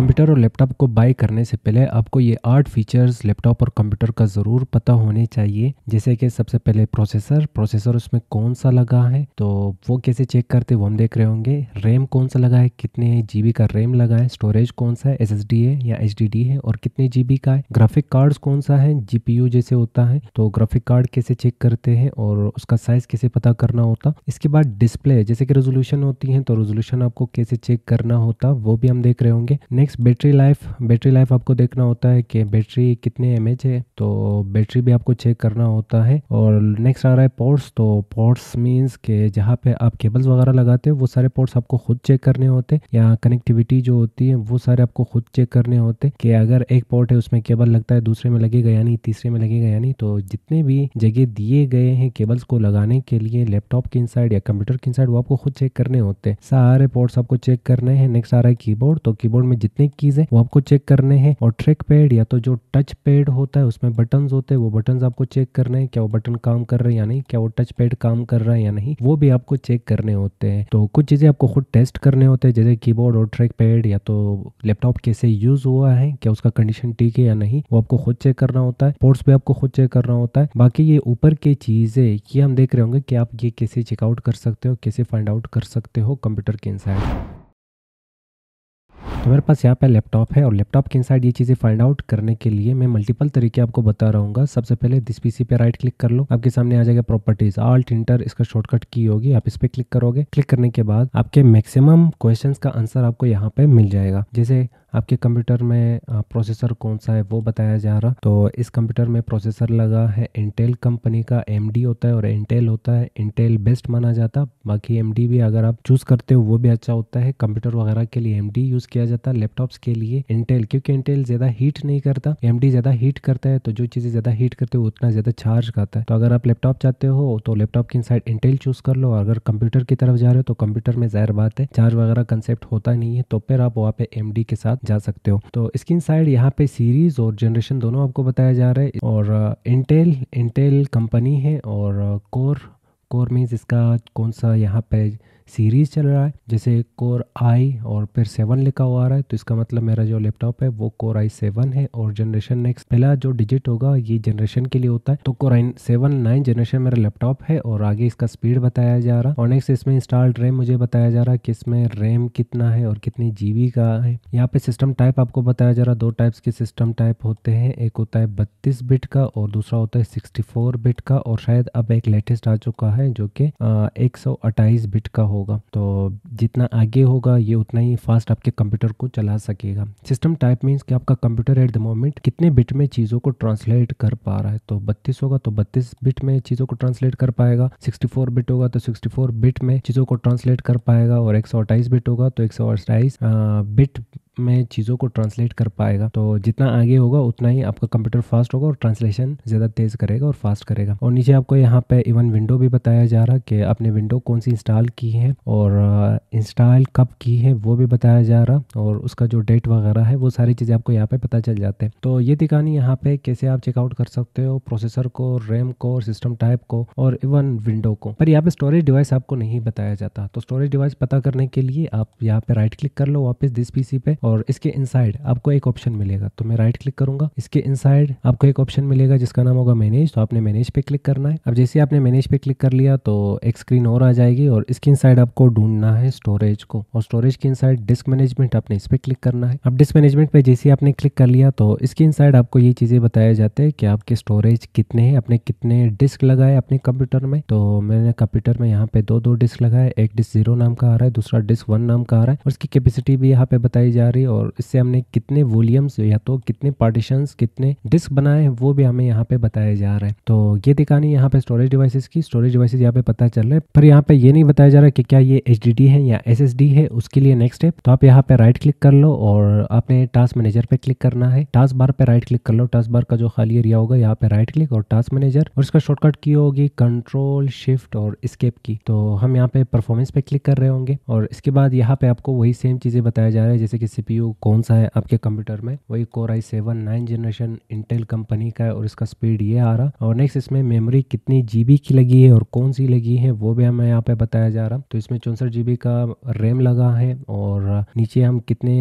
computer और laptop को bye करने से पहले आपको ये आठ फीचर्स लैपटॉप और कंप्यूटर का ज़रूर पता होने चाहिए जैसे कि सबसे पहले प्रोसेसर प्रोसेसर उसमें कौन सा लगा है तो वो कैसे चेक करते वो हम देख रहे होंगे रैम कौन सा लगा है कितने जीबी का रैम लगा है स्टोरेज कौन सा है एस है या एच है और कितने जीबी का है ग्राफिक कार्ड कौन सा है जीपीयू जैसे होता है तो ग्राफिक कार्ड कैसे चेक करते हैं और उसका साइज कैसे पता करना होता इसके बाद डिस्प्ले जैसे कि रेजोल्यूशन होती है तो रेजोल्यूशन आपको कैसे चेक करना होता वो भी हम देख रहे होंगे next next battery life battery life आपको देखना होता है कि बैटरी कितने एम है तो बैटरी भी आपको चेक करना होता है और नेक्स्ट आ रहा है पोर्ट्स तो पोर्ट्स मीन्स के जहाँ पे आप केबल्स वगैरह लगाते हो वो सारे पोर्ट्स आपको खुद चेक करने होते हैं या कनेक्टिविटी जो होती है वो सारे आपको खुद चेक करने होते हैं कि अगर एक पोर्ट है उसमें केबल लगता है दूसरे में लगेगा या नहीं तीसरे में लगेगा या नहीं तो जितने भी जगह दिए गए हैं केबल्स को लगाने के लिए लैपटॉप के इनसाइड या कंप्यूटर के इनसाइड वो आपको खुद चेक करने होते हैं सारे पोर्ट्स आपको चेक करने हैं नेक्स्ट आ रहा है कीबोर्ड तो कीबोर्ड में जितने कीज है वो आपको चेक करने हैं और ट्रैक पैड या तो जो टच पैड होता है उसमें बटन होते हैं वो बटन आपको चेक करने हैं क्या वो बटन काम कर रहे हैं या नहीं क्या वो टच पैड काम कर रहा है या नहीं वो भी आपको चेक करने होते हैं तो कुछ चीजें आपको खुद टेस्ट करने होते हैं जैसे कीबोर्ड और ट्रैक पैड या तो लैपटॉप कैसे यूज हुआ है क्या उसका कंडीशन ठीक है या नहीं वो आपको खुद चेक करना होता है पोर्ट्स भी आपको खुद चेक करना होता है बाकी ये ऊपर की चीजें ये हम देख रहे होंगे कि आप ये कैसे चेकआउट कर सकते हो कैसे फाइंड आउट कर सकते हो कंप्यूटर के इनसाइड तो मेरे पास यहाँ पे लैपटॉप है और लैपटॉप के इनसाइड ये चीज़ें फाइंड आउट करने के लिए मैं मल्टीपल तरीके आपको बता रहा सबसे पहले दिस पीसी पे राइट क्लिक कर लो आपके सामने आ जाएगा प्रॉपर्टीज आल्ट इंटर इसका शॉर्टकट की होगी आप इस पर क्लिक करोगे क्लिक करने के बाद आपके मैक्सिमम क्वेश्चन का आंसर आपको यहाँ पे मिल जाएगा जैसे आपके कंप्यूटर में प्रोसेसर कौन सा है वो बताया जा रहा तो इस कंप्यूटर में प्रोसेसर लगा है इंटेल कंपनी का एम होता है और इंटेल होता है इंटेल बेस्ट माना जाता बाकी एम भी अगर आप चूज करते हो वो भी अच्छा होता है कंप्यूटर वगैरह के लिए एम यूज किया जाता है लैपटॉप्स के लिए इंटेल क्योंकि इंटेल ज्यादा हीट नहीं करता एम ज्यादा हीट करता है तो जो चीजें ज्यादा हीट करते हो उतना ज्यादा चार्ज करता है तो अगर आप लैपटॉप चाहते हो तो लैपटॉप के साइड इंटेल चूज कर लो अगर कंप्यूटर की तरफ जा रहे हो तो कंप्यूटर में जाहिर बात है चार्ज वगैरह कंसेप्ट होता नहीं है तो फिर आप वहाँ पे एम के साथ आप जा सकते हो तो स्क्रीन साइड यहाँ पे सीरीज और जनरेशन दोनों आपको बताया जा रहा है और इंटेल इंटेल कंपनी है और कोर कोर मीन्स इसका कौन सा यहाँ पे सीरीज़ चल रहा है जैसे कोर आई और फिर सेवन लिखा हुआ आ रहा है तो इसका मतलब मेरा जो लैपटॉप है वो कोर आई सेवन है और जनरेशन नेक्स्ट पहला जो डिजिट होगा ये जनरेशन के लिए होता है तो core I seven nine generation मेरा लैपटॉप है और आगे इसका स्पीड बताया जा रहा है और नेक्स्ट इसमें इंस्टॉल्ड रैम मुझे बताया जा रहा है कि इसमें रैम कितना है और कितनी जीबी का है यहाँ पे सिस्टम टाइप आपको बताया जा रहा है दो टाइप्स के सिस्टम टाइप होते हैं एक होता है बत्तीस बिट का और दूसरा होता है सिक्सटी बिट का और शायद अब एक लेटेस्ट आ चुका है जो कि एक बिट का हो होगा तो जितना आगे होगा ये उतना ही फास्ट आपके कंप्यूटर को चला सकेगा सिस्टम टाइप मीन्स कि आपका कंप्यूटर एट द मोमेंट कितने बिट में चीज़ों को ट्रांसलेट कर पा रहा है तो बत्तीस होगा तो बत्तीस बिट में चीज़ों को ट्रांसलेट कर पाएगा सिक्सटी फोर बिट होगा तो सिक्सटी फोर बिट में चीज़ों को ट्रांसलेट कर पाएगा और एक सौ अट्ठाईस बिट होगा तो एक सौ अट्ठाईस बिट में चीज़ों को ट्रांसलेट कर पाएगा तो जितना आगे होगा उतना ही आपका कंप्यूटर फास्ट होगा और ट्रांसलेशन ज़्यादा तेज़ करेगा और फास्ट करेगा और नीचे आपको यहाँ पे इवन विंडो भी बताया जा रहा है कि आपने विंडो कौन सी इंस्टॉल की है और इंस्टॉल कब की है वो भी बताया जा रहा और उसका जो डेट वगैरह है वो सारी चीज़ें आपको यहाँ पे पता चल जाते हैं तो ये दिखानी यहाँ पे कैसे आप चेकआउट कर सकते हो प्रोसेसर को रैम को और सिस्टम टाइप को और इवन विंडो को पर यहाँ पे स्टोरेज डिवाइस आपको नहीं बताया जाता तो स्टोरेज डिवाइस पता करने के लिए आप यहाँ पे राइट क्लिक कर लो वापस दिस पीसी पे और और इसके इनसाइड आपको एक ऑप्शन मिलेगा तो मैं राइट क्लिक करूंगा इसके इनसाइड आपको एक ऑप्शन मिलेगा जिसका नाम होगा मैनेज तो आपने मैनेज पे क्लिक करना है अब जैसे आपने मैनेज पे क्लिक कर लिया तो एक स्क्रीन और आ जाएगी और इसके इनसाइड आपको ढूंढना है स्टोरेज को और स्टोरेज के इनसाइड डिस्क मैनेजमेंट आपने इस पे क्लिक करना है अब डिस्क मैनेजमेंट पे जैसे आपने क्लिक कर लिया तो इसके इनसाइड आपको ये चीजें बताया जाते है कि आपके स्टोरेज कितने हैं अपने कितने डिस्क लगाए अपने कंप्यूटर में तो मैंने कंप्यूटर में यहाँ पे दो दो डिस्क लगाए एक डिस्क जीरो नाम का आ रहा है दूसरा डिस्क वन नाम का आ रहा है और इसकी कैपेसिटी भी यहाँ पे बताई जा जा रही है और इससे हमने कितने वॉल्यूम्स या तो कितने पार्टीशंस कितने डिस्क बनाए हैं वो भी हमें यहाँ पे बताया जा रहा है तो ये दिखानी यहाँ पे स्टोरेज डिवाइसेस की स्टोरेज डिवाइसेस यहाँ पे पता चल रहा है पर यहाँ पे ये नहीं बताया जा रहा कि क्या ये एच है या एस है उसके लिए नेक्स्ट स्टेप तो आप यहाँ पे राइट क्लिक कर लो और आपने टास्क मैनेजर पे क्लिक करना है टास्क बार पे राइट क्लिक कर लो टास्क बार का जो खाली एरिया होगा यहाँ पे राइट क्लिक और टास्क मैनेजर और इसका शॉर्टकट की होगी कंट्रोल शिफ्ट और स्केप की तो हम यहाँ पे परफॉर्मेंस पे क्लिक कर रहे होंगे और इसके बाद यहाँ पे आपको वही सेम चीजें बताया जा रहा है जैसे कि सीपीयू कौन सा है आपके कंप्यूटर में वही core I seven nine generation Intel company का है और इसका स्पीड ये आ रहा और नेक्स्ट इसमें मेमोरी कितनी जीबी की लगी है और कौन सी लगी है वो भी हमें यहाँ पे बताया जा रहा तो इसमें चौसठ जीबी का रैम लगा है और नीचे हम कितने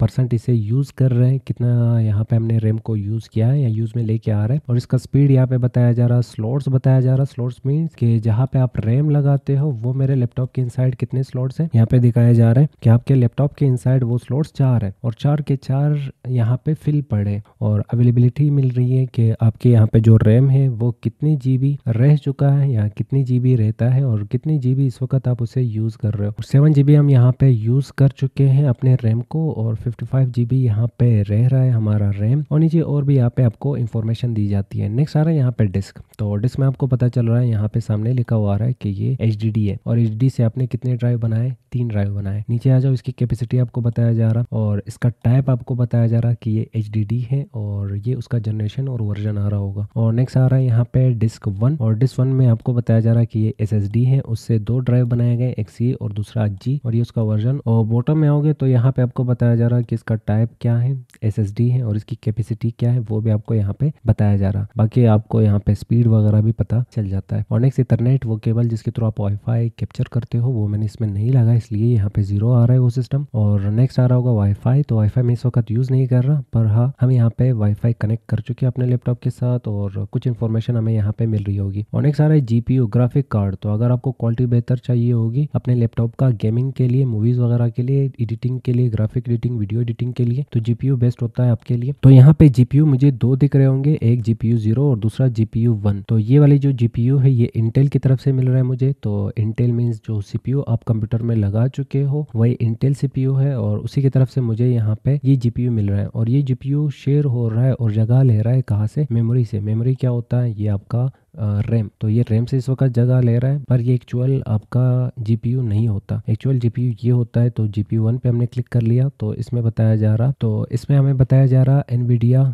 परसेंट इसे यूज़ कर रहे हैं कितना यहाँ पे हमने रैम को यूज़ किया है या यूज़ में लेके आ रहा है और इसका स्पीड यहाँ पे बताया जा रहा है स्लॉट्स बताया जा रहा है स्लॉट्स मीन्स कि जहाँ पे आप रैम लगाते हो वो मेरे लैपटॉप के इनसाइड कितने स्लॉट्स हैं यहाँ पे दिखाया जा रहा है कि आपके लैपटॉप के इनसाइड वो स्लॉट्स चार है और चार के चार यहाँ पे फिल पड़े और अवेलेबिलिटी मिल रही है कि आपके यहाँ पे जो रैम है वो कितनी जीबी रह चुका है या कितनी जीबी रहता है और कितनी जीबी इस वक्त आप उसे यूज़ कर रहे हो सेवन जीबी हम यहाँ पे यूज़ कर चुके हैं अपने रैम को और फिफ्टी फाइव यहाँ पे रह रहा है हमारा रैम और नीचे और भी यहाँ पे आपको इन्फॉर्मेशन दी जाती है नेक्स्ट आ रहा है यहाँ पे डिस्क तो डिस्क में आपको पता चल रहा है यहाँ पे सामने लिखा हुआ आ रहा है कि ये एच है और एच से आपने कितने ड्राइव बनाए तीन ड्राइव बनाए नीचे आ जाओ इसकी कैपेसिटी आपको बताया जा रहा और इसका टाइप आपको बताया जा रहा कि ये एच है और ये उसका जनरेशन और वर्जन आ रहा होगा और नेक्स्ट आ रहा है यहाँ पे डिस्क वन और डिस्क वन में आपको बताया जा रहा है कि ये एस है उससे दो ड्राइव बनाए गए एक सी और दूसरा जी और ये उसका वर्जन और बॉटम में आओगे तो यहाँ पे आपको बताया जा रहा रहा है कि इसका टाइप क्या है एस है और इसकी कैपेसिटी क्या है वो भी आपको यहाँ पे बताया जा रहा है बाकी आपको यहाँ पे स्पीड वगैरह भी पता चल जाता है और नेक्स्ट इंटरनेट वो केबल जिसके थ्रू आप वाईफाई कैप्चर करते हो वो मैंने इसमें नहीं लगा इसलिए यहाँ पे जीरो आ रहा है वो सिस्टम और नेक्स्ट आ रहा होगा वाईफाई तो वाईफाई मैं इस वक्त यूज नहीं कर रहा पर हाँ हम यहाँ पे वाईफाई कनेक्ट कर चुके हैं अपने लैपटॉप के साथ और कुछ इन्फॉर्मेशन हमें यहाँ पे मिल रही होगी और नेक्स्ट आ रहा है जीपी ग्राफिक कार्ड तो अगर आपको क्वालिटी बेहतर चाहिए होगी अपने लैपटॉप का गेमिंग के लिए मूवीज वगैरह के लिए एडिटिंग के लिए ग्राफिक एडिटिंग वीडियो एडिटिंग के लिए तो जीपीयू बेस्ट होता है आपके लिए तो यहाँ पे जीपीयू मुझे दो दिख रहे होंगे एक जीपीयू जीरो और दूसरा जीपीयू वन तो ये वाले जो जीपीयू है ये इंटेल की तरफ से मिल रहा है मुझे तो इंटेल मीन्स जो सीपीयू आप कंप्यूटर में लगा चुके हो वही इंटेल सीपीयू है और उसी की तरफ से मुझे यहाँ पे ये जीपीयू मिल रहा है और ये जीपीयू शेयर हो रहा है और जगह ले रहा है कहा से मेमोरी से मेमोरी क्या होता है ये आपका रैम तो ये रैम से इस वक्त जगह ले रहा है पर ये एक्चुअल आपका जीपीयू नहीं होता एक्चुअल जीपीयू ये होता है तो जीपीयू वन पे हमने क्लिक कर लिया तो इसमें बताया जा रहा तो इसमें हमें बताया जा रहा एनवीडिया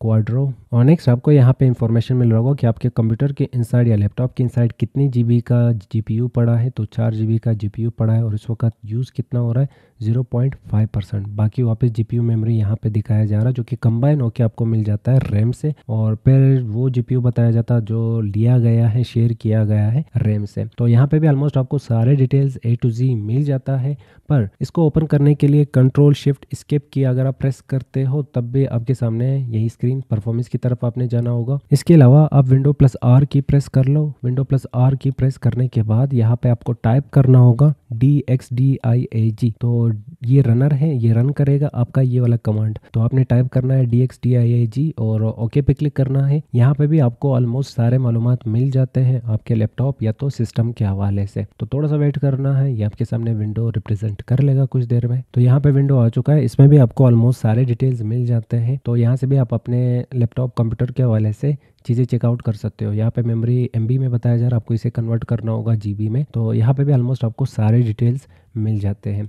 क्वाड्रो और नेक्स्ट आपको यहाँ पे इंफॉर्मेशन मिल रहा होगा कि आपके कंप्यूटर के इनसाइड या लैपटॉप के इनसाइड कितनी जीबी का जीपीयू पड़ा है तो चार जीबी का जीपीयू पड़ा है और इस वक्त यूज़ कितना हो रहा है जीरो पॉइंट फाइव परसेंट बाकी वापस जीपीयू मेमोरी यहाँ पे दिखाया जा रहा है जो कि कंबाइन होकर आपको मिल जाता है रैम से और फिर वो जीपीयू बताया जाता है जो लिया गया है शेयर किया गया है रैम से तो यहाँ पे भी ऑलमोस्ट आपको सारे डिटेल्स ए टू जी मिल जाता है पर इसको ओपन करने के लिए कंट्रोल शिफ्ट स्केप की अगर आप प्रेस करते हो तब भी आपके सामने यही स्क्रीन परफॉर्मेंस की तरफ आपने जाना होगा इसके अलावा आप window plus R key press कर लो window plus R key press करने के बाद यहाँ पे आपको टाइप करना होगा D X D I A G तो ये रनर है ये रन करेगा आपका ये वाला कमांड तो आपने टाइप करना है D X D I A G और ओके पे क्लिक करना है यहाँ पे भी आपको ऑलमोस्ट सारे मालूम मिल जाते हैं आपके लैपटॉप या तो सिस्टम के हवाले से तो थोड़ा सा वेट करना है ये आपके सामने विंडो रिप्रेजेंट कर लेगा कुछ देर में तो यहाँ पे विंडो आ चुका है इसमें भी आपको ऑलमोस्ट सारे डिटेल्स मिल जाते हैं तो यहाँ से भी आप अपने अपने लैपटॉप कंप्यूटर के हवाले से चीज़ें चेकआउट कर सकते हो यहाँ पे मेमोरी एम में बताया जा रहा है आपको इसे कन्वर्ट करना होगा जी में तो यहाँ पे भी ऑलमोस्ट आपको सारे डिटेल्स मिल जाते हैं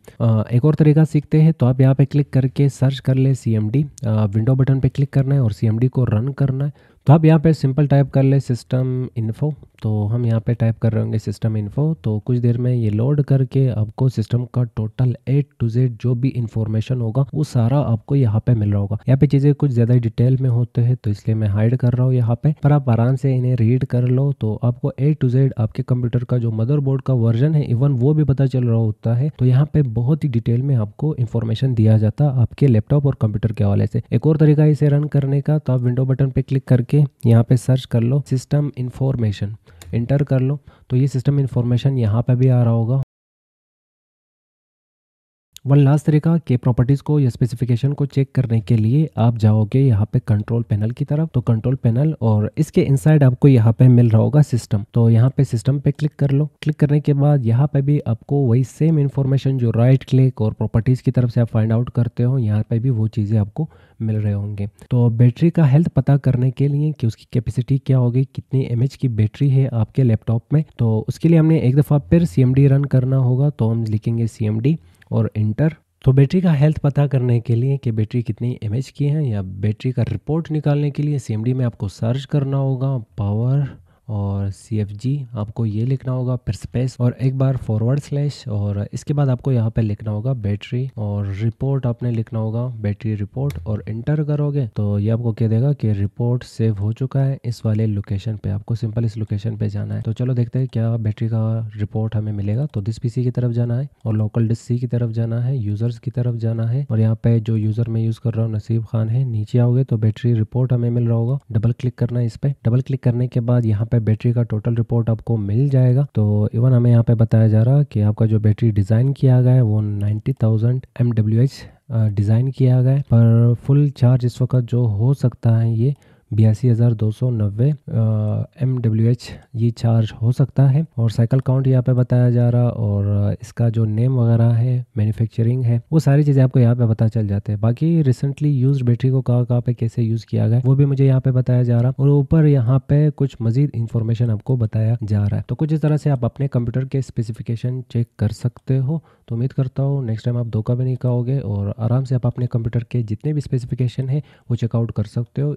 एक और तरीका सीखते हैं तो आप यहाँ पे क्लिक करके सर्च कर ले सी विंडो बटन पे क्लिक करना है और सी को रन करना है तो आप यहाँ पे सिंपल टाइप कर ले सिस्टम इन्फो तो हम यहाँ पे टाइप कर रहे होंगे सिस्टम इन्फो तो कुछ देर में ये लोड करके आपको सिस्टम का टोटल ए टू जेड जो भी इन्फॉर्मेशन होगा वो सारा आपको यहाँ पे मिल रहा होगा यहाँ पे चीज़ें कुछ ज़्यादा डिटेल में होते हैं तो इसलिए मैं हाइड कर रहा हूँ यहाँ पे पर आप आराम से इन्हें रीड कर लो तो आपको ए टू जेड आपके कंप्यूटर का जो मदर का वर्जन है इवन वो भी पता चल रहा होता है तो यहाँ पे बहुत ही डिटेल में आपको इन्फॉर्मेशन दिया जाता आपके लैपटॉप और कंप्यूटर के हवाले से एक और तरीका इसे रन करने का तो आप विंडो बटन पे क्लिक करके के यहाँ पे सर्च कर लो सिस्टम इन्फॉर्मेशन इंटर कर लो तो ये सिस्टम इन्फॉर्मेशन यहाँ पे भी आ रहा होगा वन लास्ट तरीका के प्रॉपर्टीज़ को या स्पेसिफिकेशन को चेक करने के लिए आप जाओगे यहाँ पे कंट्रोल पैनल की तरफ तो कंट्रोल पैनल और इसके इनसाइड आपको यहाँ पे मिल रहा होगा सिस्टम तो यहाँ पे सिस्टम पे क्लिक कर लो क्लिक करने के बाद यहाँ पे भी आपको वही सेम इन्फॉर्मेशन जो राइट क्लिक और प्रॉपर्टीज़ की तरफ से आप फाइंड आउट करते हो यहाँ पे भी वो चीज़ें आपको मिल रहे होंगे तो बैटरी का हेल्थ पता करने के लिए कि उसकी कैपेसिटी क्या होगी कितनी एम की बैटरी है आपके लैपटॉप में तो उसके लिए हमने एक दफ़ा फिर सी रन करना होगा तो हम लिखेंगे सी और इंटर तो बैटरी का हेल्थ पता करने के लिए कि बैटरी कितनी एम की है या बैटरी का रिपोर्ट निकालने के लिए सी में आपको सर्च करना होगा पावर और सी एफ जी आपको ये लिखना होगा फिर स्पेस और एक बार फॉरवर्ड स्लैश और इसके बाद आपको यहाँ पे लिखना होगा बैटरी और रिपोर्ट आपने लिखना होगा बैटरी रिपोर्ट और एंटर करोगे तो ये आपको कह देगा कि रिपोर्ट सेव हो चुका है इस वाले लोकेशन पे आपको सिंपल इस लोकेशन पे जाना है तो चलो देखते हैं क्या बैटरी का रिपोर्ट हमें मिलेगा तो दिस पीसी की तरफ जाना है और लोकल डिस सी की तरफ जाना है यूजर्स की तरफ जाना है और यहाँ पे जो यूजर मैं यूज कर रहा हूँ नसीब खान है नीचे आओगे तो बैटरी रिपोर्ट हमें मिल रहा होगा डबल क्लिक करना है इस पे डबल क्लिक करने के बाद यहाँ पे पे बैटरी का टोटल रिपोर्ट आपको मिल जाएगा तो इवन हमें यहाँ पे बताया जा रहा है कि आपका जो बैटरी डिज़ाइन किया गया है वो ninety thousand M H design किया गया है पर फुल चार्ज इस वक्त जो हो सकता है ये बयासी हज़ार दो सौ नब्बे एम डब्ल्यू एच ये चार्ज हो सकता है और साइकिल काउंट यहाँ पे बताया जा रहा और इसका जो नेम वगैरह है मैन्युफैक्चरिंग है वो सारी चीज़ें आपको यहाँ पे पता चल जाते हैं बाकी रिसेंटली यूज बैटरी को कहाँ कहाँ पे कैसे यूज़ किया गया वो भी मुझे यहाँ पे बताया जा रहा और ऊपर यहाँ पे कुछ मजीद इन्फॉर्मेशन आपको बताया जा रहा है तो कुछ इस तरह से आप अपने कंप्यूटर के स्पेसिफिकेशन चेक कर सकते हो तो उम्मीद करता हूँ नेक्स्ट टाइम आप धोखा भी नहीं कहोगे और आराम से आप अपने कंप्यूटर के जितने भी स्पेसिफिकेशन है वो चेकआउट कर सकते हो